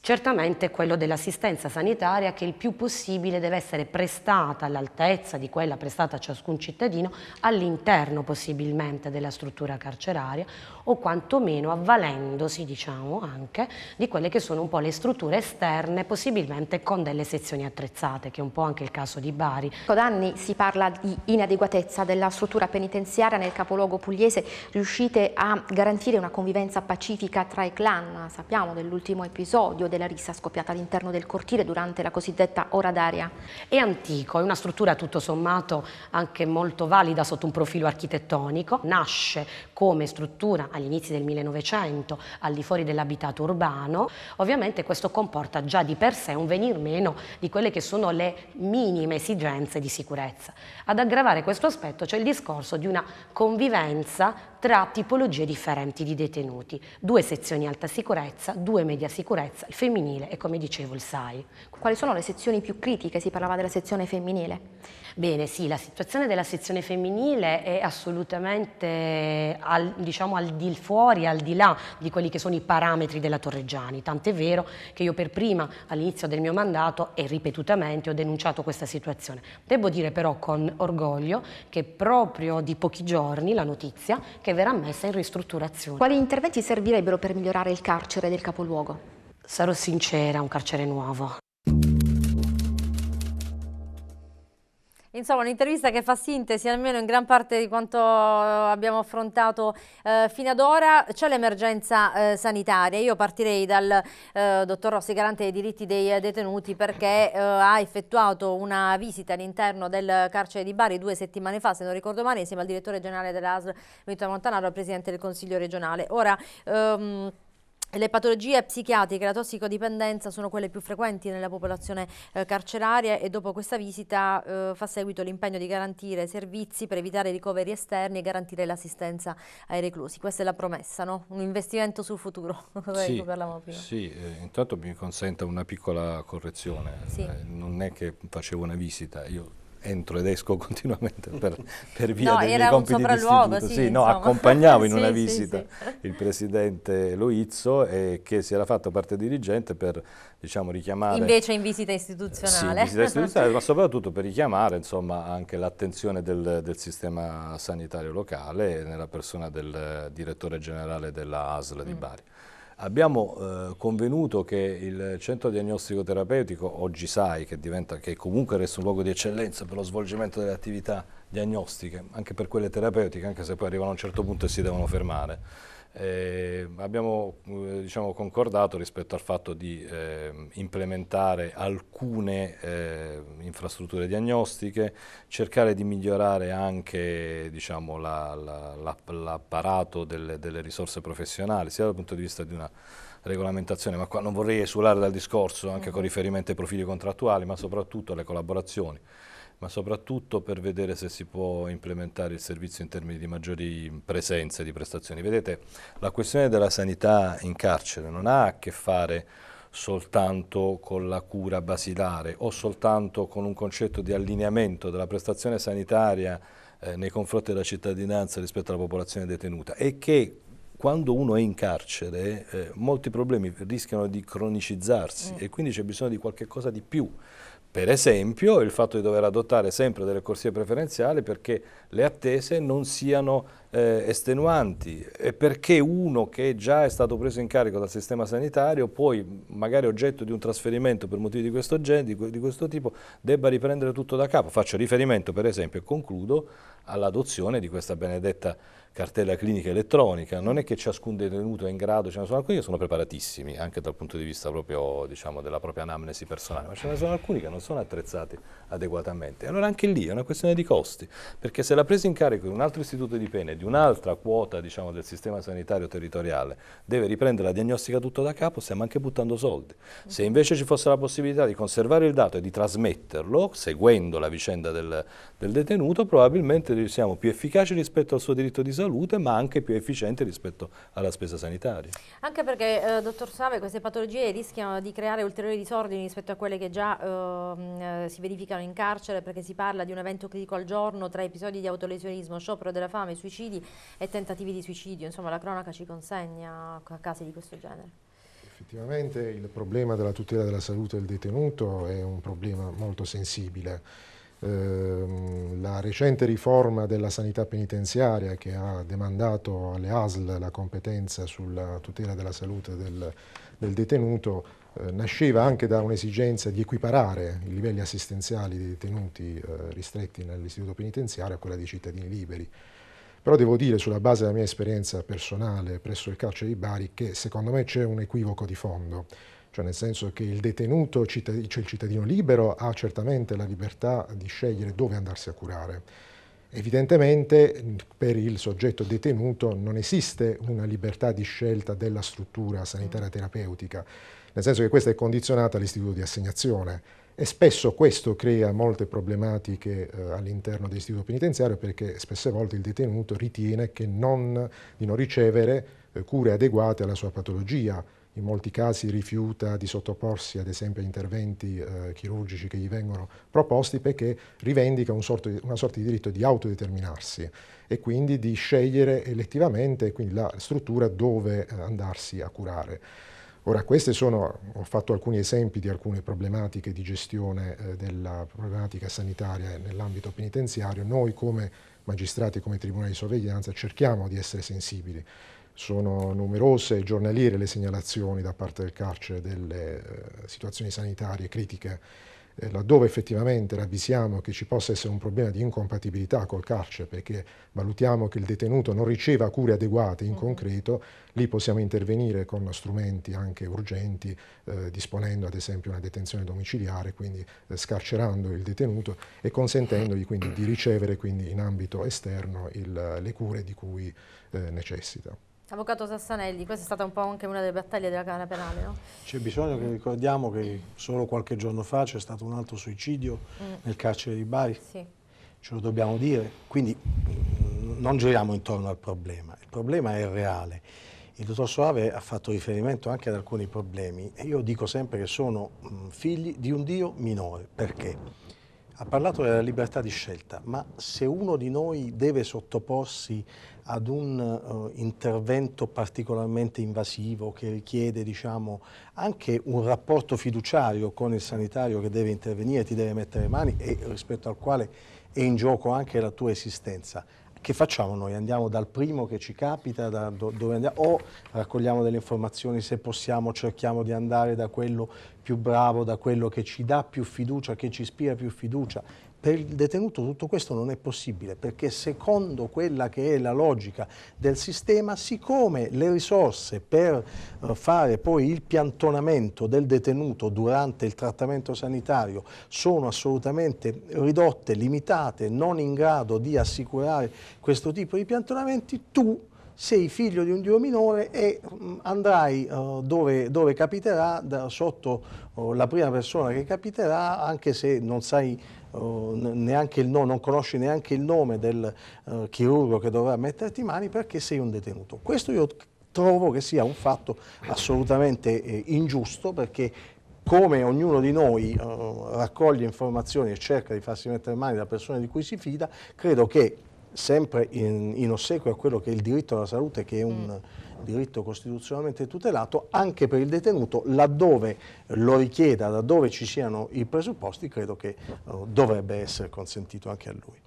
certamente è quello dell'assistenza sanitaria che il più possibile deve essere prestata all'altezza di quella prestata a ciascun cittadino all'interno possibilmente della struttura carceraria o quantomeno avvalendosi diciamo anche di quelle che sono un po' le strutture esterne possibilmente con delle sezioni attrezzate che è un po' anche il caso di Bari. Ecco, da anni si parla di inadeguatezza della struttura penitenziaria nel capoluogo pugliese riuscite a garantire una convivenza pacifica tra i clan, sappiamo dell'ultimo episodio l'episodio della risa scoppiata all'interno del cortile durante la cosiddetta ora d'aria. È antico, è una struttura tutto sommato anche molto valida sotto un profilo architettonico. Nasce come struttura agli inizi del 1900 al di fuori dell'abitato urbano. Ovviamente questo comporta già di per sé un venir meno di quelle che sono le minime esigenze di sicurezza. Ad aggravare questo aspetto c'è il discorso di una convivenza tra tipologie differenti di detenuti, due sezioni alta sicurezza, due media sicurezza, il femminile e come dicevo il SAI. Quali sono le sezioni più critiche? Si parlava della sezione femminile. Bene, sì, la situazione della sezione femminile è assolutamente al, diciamo, al di fuori, al di là di quelli che sono i parametri della Torreggiani, tant'è vero che io per prima all'inizio del mio mandato e ripetutamente ho denunciato questa situazione. Devo dire però con orgoglio che proprio di pochi giorni la notizia che verrà messa in ristrutturazione. Quali interventi servirebbero per migliorare il carcere del capoluogo? Sarò sincera, un carcere nuovo. Insomma, un'intervista che fa sintesi almeno in gran parte di quanto eh, abbiamo affrontato eh, fino ad ora. C'è l'emergenza eh, sanitaria. Io partirei dal eh, dottor Rossi, garante dei diritti dei detenuti, perché eh, ha effettuato una visita all'interno del carcere di Bari due settimane fa, se non ricordo male, insieme al direttore generale dell'ASL, Benito Montanaro, al presidente del Consiglio regionale. Ora, ehm, le patologie psichiatriche e la tossicodipendenza sono quelle più frequenti nella popolazione eh, carceraria e dopo questa visita eh, fa seguito l'impegno di garantire servizi per evitare ricoveri esterni e garantire l'assistenza ai reclusi. Questa è la promessa, no? un investimento sul futuro. (laughs) sì, ecco, sì. Eh, intanto mi consenta una piccola correzione. Sì. Eh, non è che facevo una visita, io entro ed esco (laughs) continuamente per, (laughs) per via no, dei era compiti un sopralluogo, sì, sì, no, accompagnavo in (laughs) una visita sì, il presidente Loizzo eh, che si era fatto parte dirigente per diciamo, richiamare... Invece in visita istituzionale. in visita istituzionale, ma soprattutto per richiamare insomma, anche l'attenzione del, del, sistema sanitario locale nella persona del direttore generale della ASL di mm. Bari. Abbiamo eh, convenuto che il centro diagnostico terapeutico, oggi SAI, che, diventa, che comunque resta un luogo di eccellenza per lo svolgimento delle attività diagnostiche, anche per quelle terapeutiche, anche se poi arrivano a un certo punto e si devono fermare, eh, abbiamo eh, diciamo, concordato rispetto al fatto di eh, implementare alcune eh, infrastrutture diagnostiche, cercare di migliorare anche diciamo, l'apparato la, la, delle, delle, risorse professionali, sia dal punto di vista di una regolamentazione, ma qua non vorrei esulare dal discorso anche mm-hmm. con riferimento ai profili contrattuali, ma soprattutto alle collaborazioni ma soprattutto per vedere se si può implementare il servizio in termini di maggiori presenze di prestazioni. Vedete, la questione della sanità in carcere non ha a che fare soltanto con la cura basilare o soltanto con un concetto di allineamento della prestazione sanitaria eh, nei confronti della cittadinanza rispetto alla popolazione detenuta e che quando uno è in carcere eh, molti problemi rischiano di cronicizzarsi mm. e quindi c'è bisogno di qualche cosa di più per esempio il fatto di dover adottare sempre delle corsie preferenziali perché le attese non siano eh, estenuanti e perché uno che già è stato preso in carico dal sistema sanitario poi magari oggetto di un trasferimento per motivi di questo, genere, di, di questo tipo debba riprendere tutto da capo. Faccio riferimento per esempio e concludo all'adozione di questa benedetta cartella clinica elettronica, non è che ciascun detenuto è in grado, ce ne sono alcuni che sono preparatissimi, anche dal punto di vista proprio diciamo, della propria anamnesi personale, ma ce ne sono alcuni che non sono attrezzati adeguatamente. Allora anche lì è una questione di costi, perché se la presa in carico di un altro istituto di pene, di un'altra quota diciamo, del sistema sanitario territoriale, deve riprendere la diagnostica tutto da capo, stiamo anche buttando soldi. Se invece ci fosse la possibilità di conservare il dato e di trasmetterlo, seguendo la vicenda del, del detenuto, probabilmente siamo più efficaci rispetto al suo diritto di salute salute ma anche più efficiente rispetto alla spesa sanitaria. Anche perché, eh, dottor Save, queste patologie rischiano di creare ulteriori disordini rispetto a quelle che già ehm, eh, si verificano in carcere perché si parla di un evento critico al giorno tra episodi di autolesionismo, sciopero della fame, suicidi e tentativi di suicidio. Insomma, la cronaca ci consegna a casi di questo genere. Effettivamente il problema della tutela della salute del detenuto è un problema molto sensibile Ehm, la recente riforma della sanità penitenziaria che ha demandato alle ASL la competenza sulla tutela della salute del, del detenuto eh, nasceva anche da un'esigenza di equiparare i livelli assistenziali dei detenuti eh, ristretti nell'istituto penitenziario a quella dei cittadini liberi. Però devo dire, sulla base della mia esperienza personale presso il carcere di Bari, che secondo me c'è un equivoco di fondo cioè nel senso che il detenuto, cioè il cittadino libero, ha certamente la libertà di scegliere dove andarsi a curare. Evidentemente per il soggetto detenuto non esiste una libertà di scelta della struttura sanitaria terapeutica, nel senso che questa è condizionata all'istituto di assegnazione e spesso questo crea molte problematiche eh, all'interno dell'istituto penitenziario perché spesse volte il detenuto ritiene non, di non ricevere eh, cure adeguate alla sua patologia, in molti casi rifiuta di sottoporsi ad esempio a interventi eh, chirurgici che gli vengono proposti perché rivendica un sorto, una sorta di diritto di autodeterminarsi e quindi di scegliere elettivamente quindi, la struttura dove eh, andarsi a curare. Ora, queste sono, ho fatto alcuni esempi di alcune problematiche di gestione eh, della problematica sanitaria nell'ambito penitenziario. Noi come magistrati, come tribunali di sorveglianza, cerchiamo di essere sensibili sono numerose e giornaliere le segnalazioni da parte del carcere delle eh, situazioni sanitarie critiche eh, laddove effettivamente ravvisiamo che ci possa essere un problema di incompatibilità col carcere perché valutiamo che il detenuto non riceva cure adeguate in mm-hmm. concreto, lì possiamo intervenire con strumenti anche urgenti, eh, disponendo ad esempio una detenzione domiciliare, quindi eh, scarcerando il detenuto e consentendogli quindi di ricevere quindi, in ambito esterno il, le cure di cui eh, necessita. Avvocato Sassanelli, questa è stata un po' anche una delle battaglie della Camera Penale, no? C'è bisogno che ricordiamo che solo qualche giorno fa c'è stato un altro suicidio mm. nel carcere di Bari. Sì. Ce lo dobbiamo dire. Quindi mm, non giriamo intorno al problema. Il problema è reale. Il dottor Soave ha fatto riferimento anche ad alcuni problemi e io dico sempre che sono mm, figli di un Dio minore. Perché? Ha parlato della libertà di scelta, ma se uno di noi deve sottoporsi ad un uh, intervento particolarmente invasivo che richiede diciamo, anche un rapporto fiduciario con il sanitario che deve intervenire, ti deve mettere mani e rispetto al quale è in gioco anche la tua esistenza. Che facciamo noi? Andiamo dal primo che ci capita, do, andiamo, o raccogliamo delle informazioni se possiamo, cerchiamo di andare da quello più bravo, da quello che ci dà più fiducia, che ci ispira più fiducia. Per il detenuto tutto questo non è possibile perché secondo quella che è la logica del sistema, siccome le risorse per eh, fare poi il piantonamento del detenuto durante il trattamento sanitario sono assolutamente ridotte, limitate, non in grado di assicurare questo tipo di piantonamenti, tu sei figlio di un dio minore e mm, andrai eh, dove, dove, capiterà, da, sotto oh, la prima persona che capiterà, anche se non sai neanche il nome, non conosci neanche il nome del uh, chirurgo che dovrà metterti in mani perché sei un detenuto. Questo io trovo che sia un fatto assolutamente eh, ingiusto perché come ognuno di noi uh, raccoglie informazioni e cerca di farsi mettere in mani da persone di cui si fida, credo che sempre in, in ossequio a quello che è il diritto alla salute che è un... Mm diritto costituzionalmente tutelato anche per il detenuto laddove lo richieda, laddove ci siano i presupposti, credo che eh, dovrebbe essere consentito anche a lui.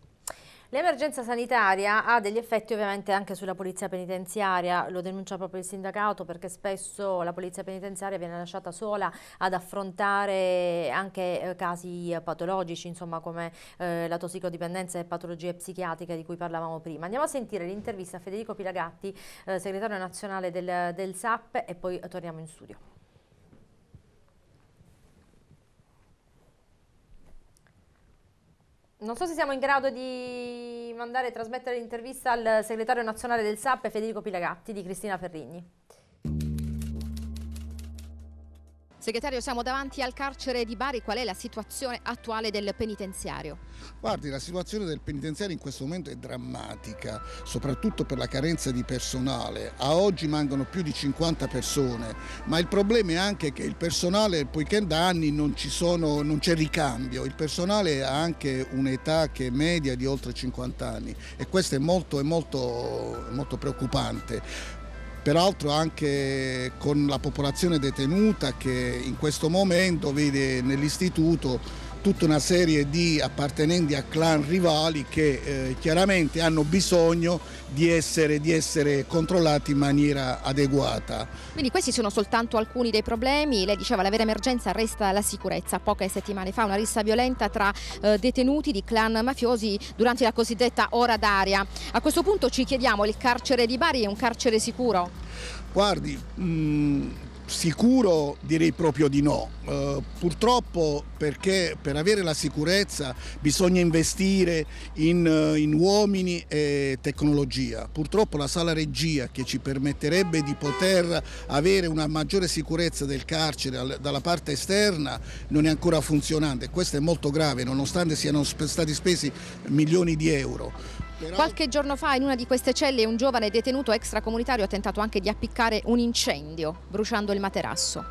L'emergenza sanitaria ha degli effetti ovviamente anche sulla polizia penitenziaria, lo denuncia proprio il sindacato perché spesso la polizia penitenziaria viene lasciata sola ad affrontare anche eh, casi eh, patologici, insomma come eh, la tossicodipendenza e patologie psichiatriche di cui parlavamo prima. Andiamo a sentire l'intervista a Federico Pilagatti, eh, segretario nazionale del, del SAP e poi torniamo in studio. Non so se siamo in grado di mandare e trasmettere l'intervista al segretario nazionale del SAP Federico Pilagatti di Cristina Ferrigni. Segretario, siamo davanti al carcere di Bari, qual è la situazione attuale del penitenziario? Guardi, la situazione del penitenziario in questo momento è drammatica, soprattutto per la carenza di personale. A oggi mancano più di 50 persone, ma il problema è anche che il personale, poiché da anni non c'è ricambio, il personale ha anche un'età che è media di oltre 50 anni e questo è molto, è molto, molto preoccupante peraltro anche con la popolazione detenuta che in questo momento vede nell'istituto tutta una serie di appartenenti a clan rivali che eh, chiaramente hanno bisogno di essere, di essere, controllati in maniera adeguata. Quindi questi sono soltanto alcuni dei problemi, lei diceva la vera emergenza resta la sicurezza, poche settimane fa una rissa violenta tra eh, detenuti di clan mafiosi durante la cosiddetta ora d'aria. A questo punto ci chiediamo il carcere di Bari è un carcere sicuro? Guardi, mh, mm, Sicuro direi proprio di no, uh, purtroppo perché per avere la sicurezza bisogna investire in, uh, in, uomini e tecnologia. Purtroppo la sala regia che ci permetterebbe di poter avere una maggiore sicurezza del carcere al, dalla parte esterna non è ancora funzionante, questo è molto grave nonostante siano sp stati spesi milioni di euro. Qualche giorno fa in una di queste celle un giovane detenuto extracomunitario ha tentato anche di appiccare un incendio bruciando il materasso.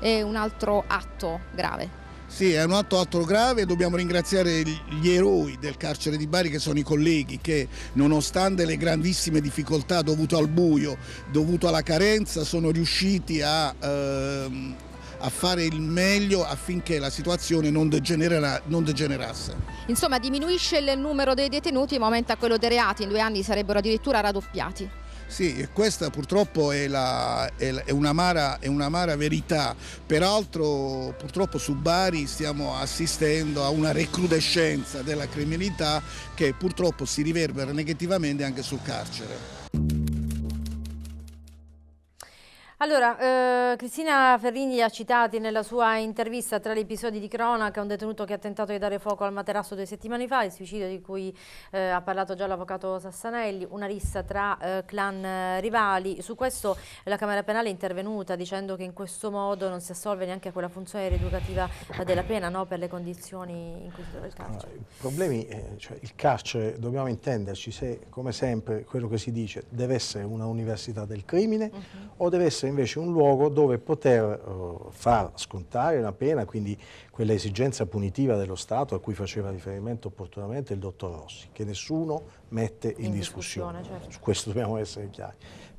È un altro atto grave. Sì, è un atto, atto grave, dobbiamo ringraziare gli eroi del carcere di Bari che sono i colleghi che nonostante le grandissime difficoltà dovute al buio, dovute alla carenza, sono riusciti a ehm, a fare il meglio affinché la situazione non, non degenerasse. Insomma diminuisce il numero dei detenuti ma aumenta quello dei reati, in due anni sarebbero addirittura raddoppiati. Sì, questa purtroppo è, la, è, è, un'amara, è, un'amara, verità. Peraltro purtroppo su Bari stiamo assistendo a una recrudescenza della criminalità che purtroppo si riverbera negativamente anche sul carcere. Allora, eh, Cristina Ferrini ha citato nella sua intervista tra gli episodi di cronaca un detenuto che ha tentato di dare fuoco al materasso due settimane fa, il suicidio di cui eh, ha parlato già l'avvocato Sassanelli, una rissa tra eh, clan eh, rivali. Su questo la Camera Penale è intervenuta dicendo che in questo modo non si assolve neanche quella funzione rieducativa della pena no, per le condizioni in cui si trova il ah, carcere. Allora, problemi, eh, cioè il carcere, dobbiamo intenderci se, come sempre, quello che si dice deve essere una università del crimine uh mhm. -huh. o deve essere essere invece un luogo dove poter uh, far scontare la pena, quindi quella esigenza punitiva dello Stato a cui faceva riferimento opportunamente il dottor Rossi, che nessuno mette in, in discussione, discussione certo. su questo dobbiamo essere chiari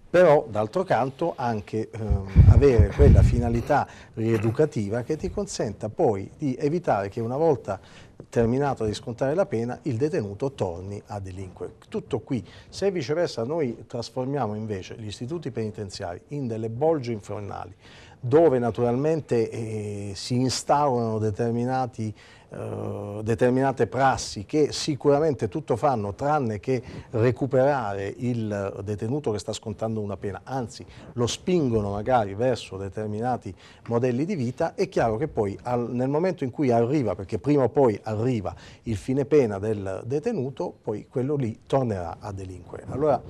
però d'altro canto anche ehm, avere quella finalità rieducativa che ti consenta poi di evitare che una volta terminato di scontare la pena il detenuto torni a delinquere. Tutto qui. Se viceversa noi trasformiamo invece gli istituti penitenziari in delle bolge infernali dove naturalmente eh, si instaurano determinati eh, determinate prassi che sicuramente tutto fanno tranne che recuperare il detenuto che sta scontando una pena, anzi lo spingono magari verso determinati modelli di vita, è chiaro che poi al, nel momento in cui arriva, perché prima o poi arriva il fine pena del detenuto, poi quello lì tornerà a delinquere. Allora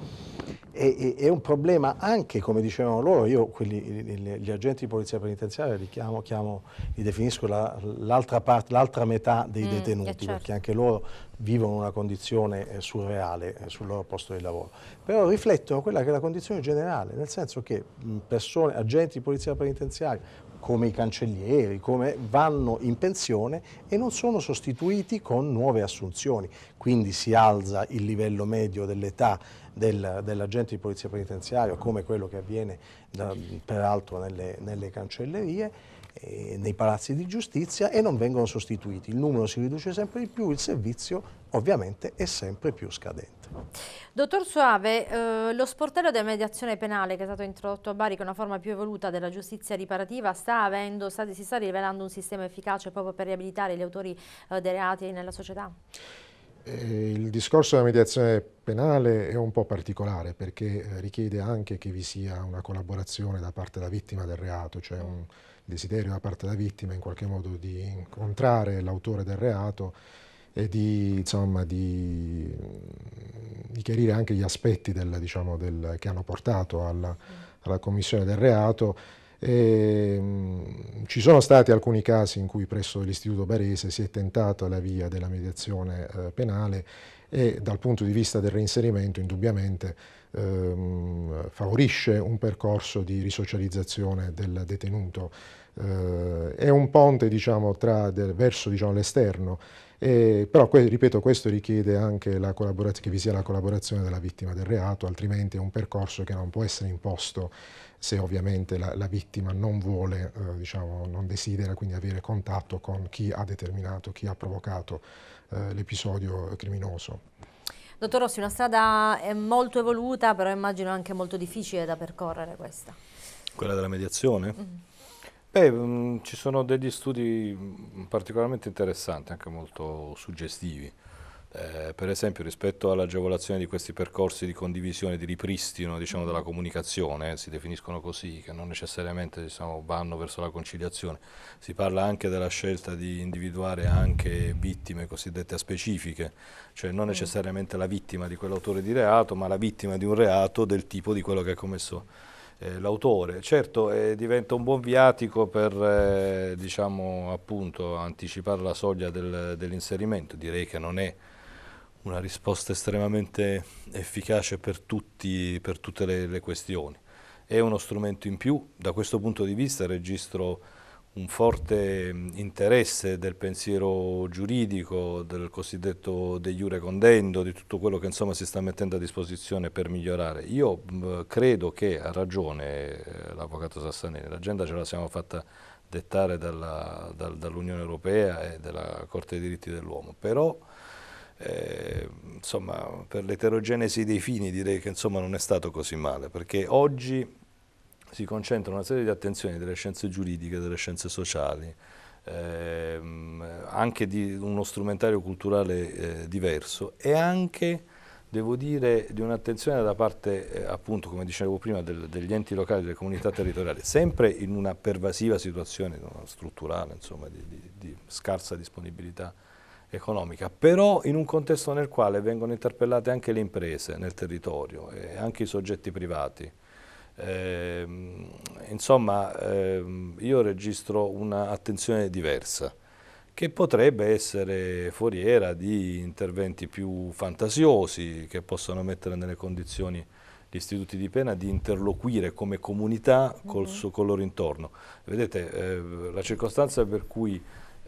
è, è, è un problema anche, come dicevano loro, io quelli, gli, gli agenti di polizia penitenziaria li chiamo, chiamo li definisco l'altra parte, l'altra metà dei mm, eh, detenuti, certo. perché anche loro vivono una condizione eh, surreale eh, sul loro posto di lavoro, però riflettono quella che è la condizione generale, nel senso che mh, persone, agenti di polizia penitenziaria, come i cancellieri, come vanno in pensione e non sono sostituiti con nuove assunzioni. Quindi si alza il livello medio dell'età del, dell'agente di polizia penitenziaria, come quello che avviene da, certo. peraltro nelle, nelle cancellerie eh, nei palazzi di giustizia e non vengono sostituiti. Il numero si riduce sempre di più, il servizio ovviamente è sempre più scadente. Dottor Suave, eh, lo sportello della mediazione penale che è stato introdotto a Bari che è una forma più evoluta della giustizia riparativa sta avendo, sta, si sta rivelando un sistema efficace proprio per riabilitare gli autori eh, dei reati nella società? Eh, il discorso della mediazione penale è un po' particolare perché eh, richiede anche che vi sia una collaborazione da parte della vittima del reato, cioè un desiderio da parte della vittima in qualche modo di incontrare l'autore del reato e di, insomma, di, mm, di chiarire anche gli aspetti del, diciamo, del, che hanno portato alla, alla commissione del reato e, ehm, ci sono stati alcuni casi in cui presso l'Istituto Barese si è tentato la via della mediazione eh, penale e dal punto di vista del reinserimento indubbiamente ehm, favorisce un percorso di risocializzazione del detenuto. Eh, è un ponte diciamo, tra, del, verso diciamo, l'esterno, eh, però que ripeto questo richiede anche che vi sia la collaborazione della vittima del reato, altrimenti è un percorso che non può essere imposto se ovviamente la, la vittima non vuole, eh, diciamo, non desidera quindi avere contatto con chi ha determinato, chi ha provocato eh, l'episodio criminoso. Dottor Rossi, una strada eh, molto evoluta, però immagino anche molto difficile da percorrere questa. Quella della mediazione? Mm. Beh, mh, mm, ci sono degli studi particolarmente interessanti, anche molto suggestivi. Eh, per esempio rispetto all'agevolazione di questi percorsi di condivisione, di ripristino diciamo, della comunicazione, eh, si definiscono così, che non necessariamente diciamo, vanno verso la conciliazione, si parla anche della scelta di individuare anche vittime cosiddette specifiche, cioè non mm. necessariamente la vittima di quell'autore di reato, ma la vittima di un reato del tipo di quello che ha commesso eh, l'autore. Certo eh, diventa un buon viatico per eh, diciamo, appunto, anticipare la soglia del, dell'inserimento, direi che non è una risposta estremamente efficace per, tutti, per tutte le, le, questioni. È uno strumento in più, da questo punto di vista registro un forte mm, interesse del pensiero giuridico, del cosiddetto de jure condendo, di tutto quello che insomma si sta mettendo a disposizione per migliorare. Io mh, mm, credo che ha ragione eh, l'avvocato Sassanelli, l'agenda ce la siamo fatta dettare dall'Unione Europea e dalla Corte dei diritti dell'uomo, però eh, insomma, per l'eterogenesi dei fini direi che insomma, non è stato così male, perché oggi si concentra una serie di attenzioni delle scienze giuridiche, delle scienze sociali, ehm, anche di uno strumentario culturale eh, diverso e anche devo dire di un'attenzione da parte eh, appunto come dicevo prima del, degli enti locali, delle comunità territoriali, sempre in una pervasiva situazione strutturale insomma, di, di, di scarsa disponibilità economica, però in un contesto nel quale vengono interpellate anche le imprese nel territorio e anche i soggetti privati. Eh, insomma, eh, io registro un'attenzione diversa che potrebbe essere foriera di interventi più fantasiosi che possano mettere nelle condizioni gli istituti di pena di interloquire come comunità col, mm -hmm. col loro intorno. Vedete, eh, la circostanza per cui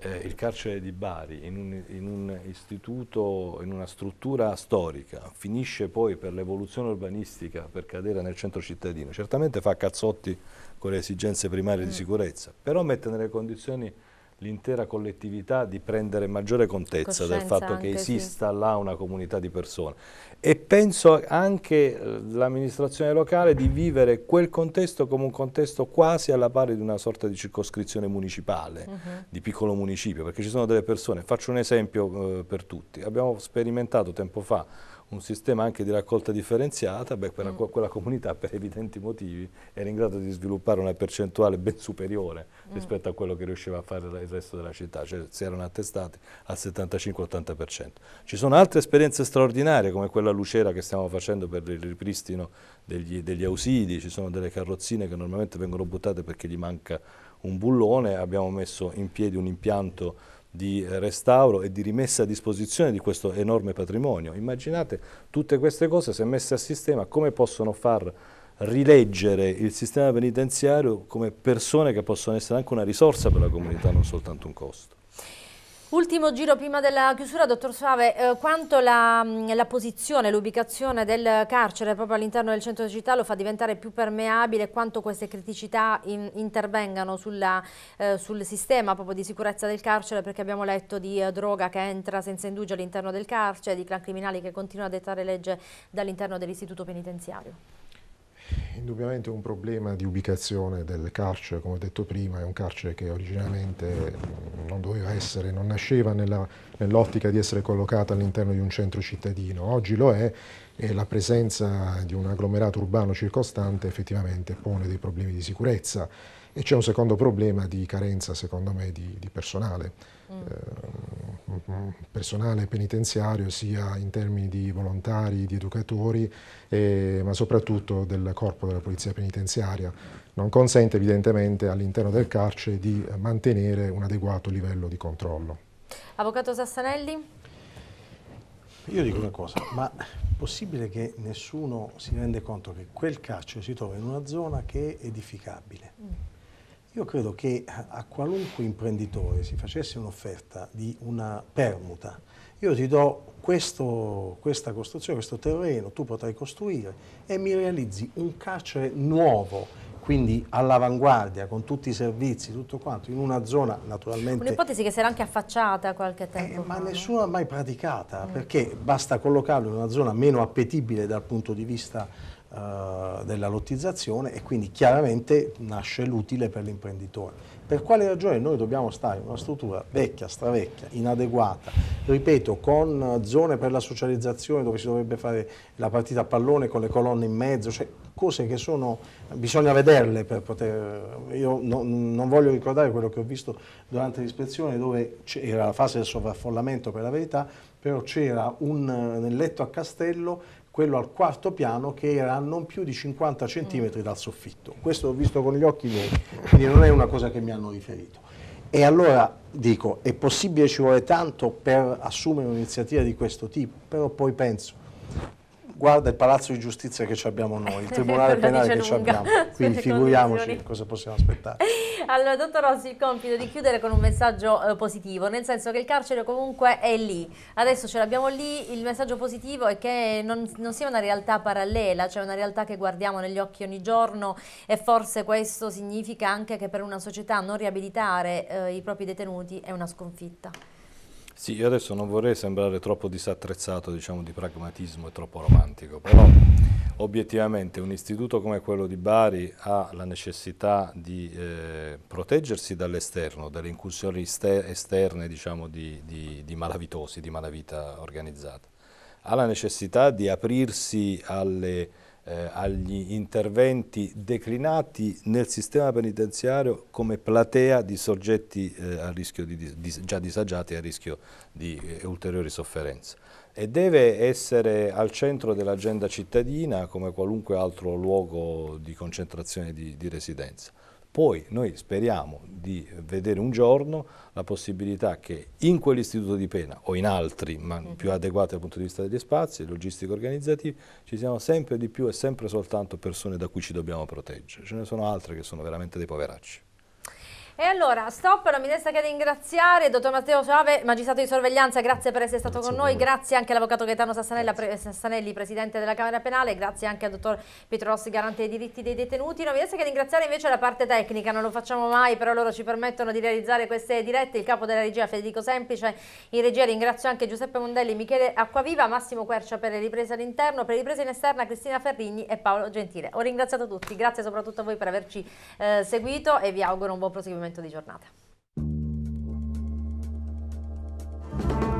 eh, il carcere di Bari in un, in un, istituto, in una struttura storica, finisce poi per l'evoluzione urbanistica per cadere nel centro cittadino, certamente fa cazzotti con le esigenze primarie mm. di sicurezza, però mette nelle condizioni l'intera collettività di prendere maggiore contezza Coscienza del fatto che esista sì. là una comunità di persone e penso anche eh, l'amministrazione locale di vivere quel contesto come un contesto quasi alla pari di una sorta di circoscrizione municipale, uh mhm. -huh. di piccolo municipio, perché ci sono delle persone, faccio un esempio eh, per tutti, abbiamo sperimentato tempo fa un sistema anche di raccolta differenziata, beh, quella, mm. quella, comunità per evidenti motivi era in grado di sviluppare una percentuale ben superiore mm. rispetto a quello che riusciva a fare il resto della città, cioè si erano attestati al 75-80%. Ci sono altre esperienze straordinarie come quella a Lucera che stiamo facendo per il ripristino degli, degli ausidi, ci sono delle carrozzine che normalmente vengono buttate perché gli manca un bullone, abbiamo messo in piedi un impianto di restauro e di rimessa a disposizione di questo enorme patrimonio. Immaginate tutte queste cose se messe a sistema come possono far rileggere il sistema penitenziario come persone che possono essere anche una risorsa per la comunità, non soltanto un costo. Ultimo giro prima della chiusura, dottor Suave, eh, quanto la, mm, la posizione, l'ubicazione del carcere proprio all'interno del centro città lo fa diventare più permeabile, quanto queste criticità in, intervengano sulla, eh, sul sistema proprio di sicurezza del carcere, perché abbiamo letto di eh, droga che entra senza indugio all'interno del carcere, di clan criminali che continuano a dettare legge dall'interno dell'istituto penitenziario. Indubbiamente un problema di ubicazione del carcere, come ho detto prima, è un carcere che originariamente mm, non doveva essere, non nasceva nell'ottica nell di essere collocato all'interno di un centro cittadino, oggi lo è e la presenza di un agglomerato urbano circostante effettivamente pone dei problemi di sicurezza e c'è un secondo problema di carenza, secondo me, di, di personale. Mm. Eh, personale penitenziario sia in termini di volontari, di educatori, e, ma soprattutto del corpo della polizia penitenziaria. Non consente evidentemente all'interno del carcere di mantenere un adeguato livello di controllo. Avvocato Sassanelli? Io dico una cosa, ma è possibile che nessuno si rende conto che quel carcere si trova in una zona che è edificabile? Mm. Io credo che a qualunque imprenditore si facesse un'offerta di una permuta, io ti do questo, questa costruzione, questo terreno, tu potrai costruire e mi realizzi un carcere nuovo, quindi all'avanguardia, con tutti i servizi, tutto quanto, in una zona naturalmente... Un'ipotesi che sarà anche affacciata qualche eh, tempo eh, fa. Ma nessuno ha mai praticata, mm. perché basta collocarlo in una zona meno appetibile dal punto di vista eh, della lottizzazione e quindi chiaramente nasce l'utile per l'imprenditore. Per quale ragione noi dobbiamo stare in una struttura vecchia, stravecchia, inadeguata, ripeto, con zone per la socializzazione dove si dovrebbe fare la partita a pallone con le colonne in mezzo, cioè cose che sono, bisogna vederle per poter, io no, non voglio ricordare quello che ho visto durante l'ispezione dove era la fase del sovraffollamento per la verità, però c'era un, nel letto a castello quello al quarto piano che era a non più di 50 cm dal soffitto. Questo l'ho visto con gli occhi miei, quindi non è una cosa che mi hanno riferito. E allora dico, è possibile ci vuole tanto per assumere un'iniziativa di questo tipo, però poi penso, guarda il palazzo di giustizia che ci abbiamo noi, il (laughs) tribunale penale che ci abbiamo, (laughs) quindi figuriamoci cosa possiamo aspettare. (laughs) Allora, dottor Rossi, il compito di chiudere con un messaggio eh, positivo, nel senso che il carcere comunque è lì, adesso ce l'abbiamo lì, il messaggio positivo è che non, non sia una realtà parallela, cioè una realtà che guardiamo negli occhi ogni giorno e forse questo significa anche che per una società non riabilitare eh, i propri detenuti è una sconfitta. Sì, io adesso non vorrei sembrare troppo disattrezzato diciamo, di pragmatismo e troppo romantico, però obiettivamente un istituto come quello di Bari ha la necessità di eh, proteggersi dall'esterno, dalle incursioni esterne diciamo, di, di, di malavitosi, di malavita organizzata, ha la necessità di aprirsi alle eh, agli interventi declinati nel sistema penitenziario come platea di soggetti eh, di, di, già disagiati a rischio di eh, ulteriori sofferenze. E deve essere al centro dell'agenda cittadina come qualunque altro luogo di concentrazione di, di residenza. Poi noi speriamo di vedere un giorno la possibilità che in quell'istituto di pena o in altri, ma mm. più adeguati dal punto di vista degli spazi, logistico organizzativi, ci siano sempre di più e sempre soltanto persone da cui ci dobbiamo proteggere. Ce ne sono altre che sono veramente dei poveracci. E allora, stop, non mi resta che ringraziare il dottor Matteo Ciave, magistrato di sorveglianza, grazie per essere stato grazie con noi, grazie anche all'avvocato Gaetano Sassanella, pre Sassanelli, presidente della Camera Penale, grazie anche al dottor Pietro Rossi, garante dei diritti dei detenuti. Non mi resta che ringraziare invece la parte tecnica, non lo facciamo mai, però loro ci permettono di realizzare queste dirette, il capo della regia Federico Semplice, in regia ringrazio anche Giuseppe Mondelli, Michele Acquaviva, Massimo Quercia per le riprese all'interno, per le riprese in esterna Cristina Ferrigni e Paolo Gentile. Ho ringraziato tutti, grazie soprattutto a voi per averci eh, seguito e vi auguro un buon proseguimento appuntamento di giornata.